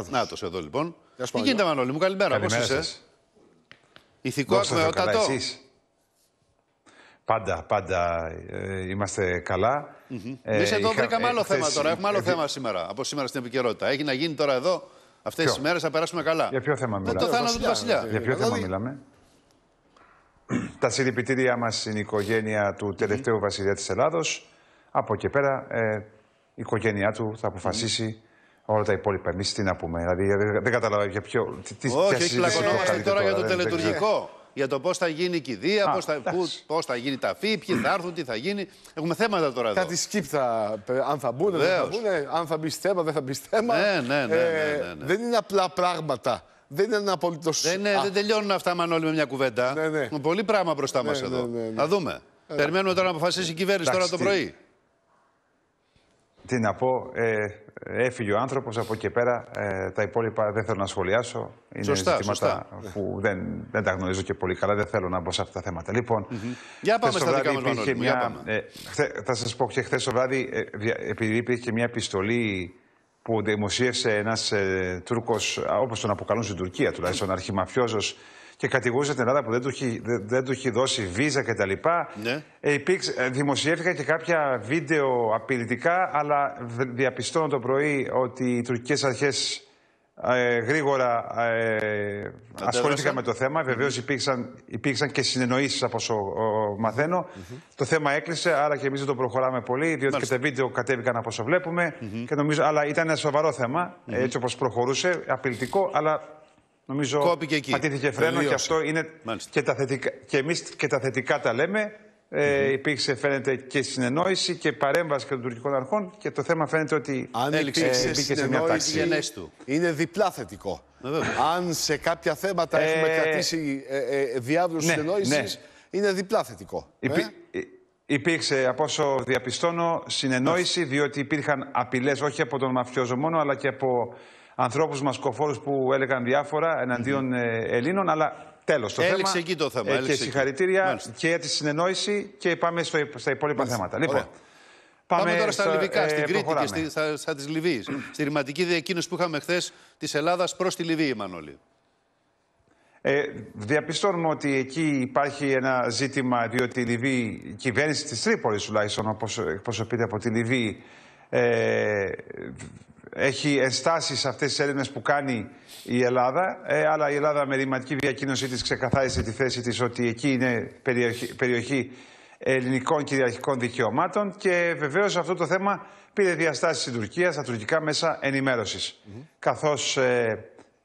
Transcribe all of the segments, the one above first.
Νάτο εδώ λοιπόν. Τι γίνεται, Μανώλη μου, καλημέρα. Πώς είσαι. Ηθικό ακμεότατο. Πάντα, πάντα ε, είμαστε καλά. Mm -hmm. ε, εδώ είχα... βρήκαμε άλλο θέμα τώρα. Έχουμε άλλο ε, θέμα σήμερα. Από σήμερα στην επικαιρότητα. Έχει να γίνει τώρα εδώ αυτές τις μέρες θα περάσουμε καλά. Για ποιο θέμα μιλάμε. Το θάνατο του Βασιλιά. Για ποιο δηλαδή- θέμα μιλάμε. Τα συλληπιτήριά μας στην οικογένεια του τελευταίου Βασιλιά της Ελλάδος. Από εκεί πέρα ε, η οικογένειά του θα αποφασίσει όλα τα υπόλοιπα. Εμείς τι να πούμε. Δηλαδή δεν καταλαβαίνω για ποιο. Τι, τι, Όχι, πλακωνόμαστε τώρα, τώρα για το τελετουργικό. Ε. Για το πώς θα γίνει η κηδεία, πώς θα, θα γίνει τα φύ, ποιοι θα έρθουν, τι θα γίνει. Έχουμε θέματα τώρα εδώ. Κάτι σκύπτα. Αν θα μπουν, δεν θα μπουν. Αν θα μπει θέμα, δεν θα μπει θέμα. Ναι, ναι, ναι, ε, ναι, ναι, ναι, ναι. Δεν είναι απλά πράγματα. Δεν είναι ένα απολύτω. Δεν, ναι, δεν τελειώνουν αυτά, Μανώλη, με μια κουβέντα. Ναι, ναι. Πολύ πράγμα μπροστά ναι, μας εδώ. Θα δούμε. Περιμένουμε τώρα να αποφασίσει η κυβέρνηση τώρα το πρωί. Τι να πω, ε, έφυγε ο άνθρωπος, από εκεί πέρα ε, τα υπόλοιπα δεν θέλω να σχολιάσω. Είναι σωστά, ζητήματα που δεν, δεν τα γνωρίζω και πολύ καλά, δεν θέλω να μπω σε αυτά τα θέματα. Λοιπόν, για πάμε στα δικά μας ε, Θα σας πω και χθες το βράδυ, ε, επειδή υπήρχε μια επιστολή που δημοσίευσε ένας ε, Τούρκος, όπως τον αποκαλούν στην Τουρκία τουλάχιστον, αρχιμαφιόζος, και κατηγορούσε την Ελλάδα που δεν του έχει, δεν, δεν του δώσει βίζα κτλ. Ναι. Ε, ε δημοσιεύτηκαν και κάποια βίντεο απειλητικά, αλλά διαπιστώνω το πρωί ότι οι τουρκικές αρχές ε, γρήγορα ε, ασχολήθηκαν με το θέμα. Βεβαίως υπήρξαν, υπήρξαν και συνεννοήσεις από όσο μαθαίνω. Το θέμα έκλεισε, άρα και εμείς δεν το προχωράμε πολύ, διότι Μάλιστα. και τα βίντεο κατέβηκαν από όσο βλέπουμε. και νομίζω, αλλά ήταν ένα σοβαρό θέμα, έτσι όπως προχωρούσε, απειλητικό, αλλά Νομίζω Κόπηκε πατήθηκε φρένο και αυτό είναι και τα θετικά. Και εμείς και τα θετικά τα λέμε. Ε, υπήρξε φαίνεται και συνεννόηση και παρέμβαση και των τουρκικών αρχών και το θέμα φαίνεται ότι Αν έληξε ε, μπήκε μια τάξη. του. Είναι διπλά θετικό. Ε, Αν σε κάποια θέματα ε, έχουμε κρατήσει ε, ε, ναι, συνεννόησης, ναι. είναι διπλά θετικό. Ε. Υπήρξε, από όσο διαπιστώνω, συνεννόηση, διότι υπήρχαν απειλές όχι από τον μαφιόζο μόνο, αλλά και από ανθρώπους μας κοφόρους που έλεγαν διάφορα εναντίον ε, Ελλήνων, αλλά Τέλος. Το έλεξε θέμα. εκεί το θέμα. Ε, και συγχαρητήρια και και τη συνεννόηση και πάμε στο, στα υπόλοιπα Μάλιστα. θέματα. Λοιπόν, πάμε, πάμε, τώρα στα λιβικά, ε, στην Κρήτη και στα, στα της Λιβύης. στη ρηματική διακίνηση που είχαμε χθες της Ελλάδας προς τη Λιβύη, Μανώλη. Ε, διαπιστώνουμε ότι εκεί υπάρχει ένα ζήτημα, διότι η Λιβύη, η κυβέρνηση της Τρίπολης τουλάχιστον, όπως εκπροσωπείται από τη Λιβύη, ε, έχει ενστάσεις σε αυτές τις έρευνες που κάνει η Ελλάδα. Ε, αλλά η Ελλάδα με ρηματική διακοίνωση της ξεκαθάρισε τη θέση της ότι εκεί είναι περιοχή, περιοχή ελληνικών κυριαρχικών δικαιωμάτων. Και βεβαίως αυτό το θέμα πήρε διαστάσεις στην Τουρκία, στα τουρκικά ενημέρωσης. ενημέρωση. Καθώς ε,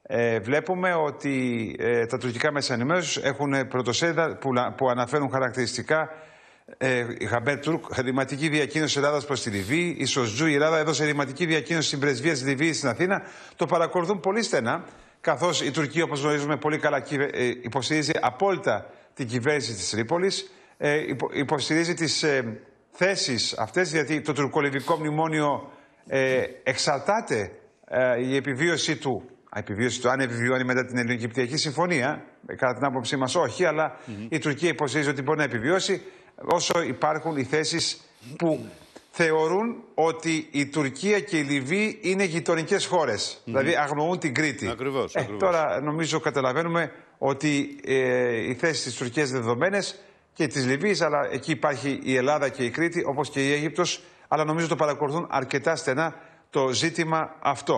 ε, βλέπουμε ότι τα τουρκικά μέσα ενημέρωσης έχουν πρωτοσέλιδα που αναφέρουν χαρακτηριστικά ε, Χαμπέρ Τούρκ, ρηματική διακίνηση Ελλάδας προς τη Λιβύη. Η Σοζού, η Ελλάδα έδωσε ερηματική διακίνηση στην πρεσβεία της Λιβύης στην Αθήνα. Το παρακολουθούν πολύ στενά. Καθώς η Τουρκία, όπως γνωρίζουμε πολύ καλά, ε, υποστηρίζει απόλυτα την κυβέρνηση της Τρίπολης, ε, υποστηρίζει τις ε, θέσεις αυτές, γιατί το τουρκολιβικό μνημόνιο ε, εξαρτάται ε, η επιβίωσή του επιβίωση του, αν επιβιώνει μετά την ελληνική συμφωνία, ε, κατά την άποψή μας όχι, η Τουρκία υποστηρίζει ότι μπορεί να επιβιώσει όσο υπάρχουν οι θέσεις που θεωρούν ότι η Τουρκία και η Λιβύη είναι γειτονικές χώρες. Δηλαδή αγνοούν την Κρήτη. Ακριβώς. Ε, τώρα νομίζω καταλαβαίνουμε ότι ε, οι θέσεις της Τουρκία δεδομένες και της Λιβύης, αλλά εκεί υπάρχει η Ελλάδα και η Κρήτη, όπως και η Αίγυπτος, αλλά νομίζω το παρακολουθούν αρκετά στενά το ζήτημα αυτό.